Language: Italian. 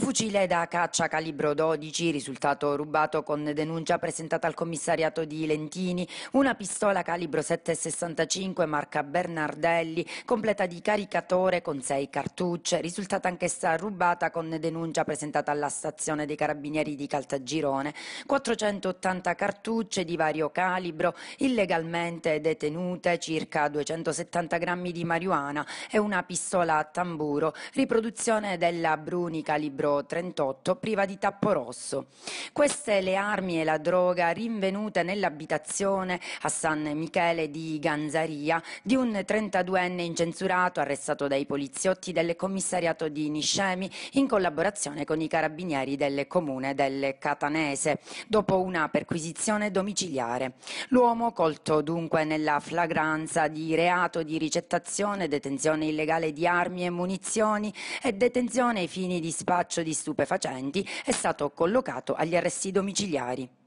Un fucile da caccia calibro 12, risultato rubato con denuncia presentata al commissariato di Lentini, una pistola calibro 7,65 marca Bernardelli, completa di caricatore con 6 cartucce, risultata anch'essa rubata con denuncia presentata alla stazione dei carabinieri di Caltagirone, 480 cartucce di vario calibro, illegalmente detenute, circa 270 grammi di marijuana e una pistola a tamburo, riproduzione della Bruni calibro calibro 38 priva di tappo rosso. Queste le armi e la droga rinvenute nell'abitazione a San Michele di Ganzaria di un 32enne incensurato arrestato dai poliziotti del commissariato di Niscemi in collaborazione con i carabinieri del comune del Catanese dopo una perquisizione domiciliare. L'uomo colto dunque nella flagranza di reato di ricettazione, detenzione illegale di armi e munizioni e detenzione ai fini di spaccio di stupefacenti, è stato collocato agli arresti domiciliari.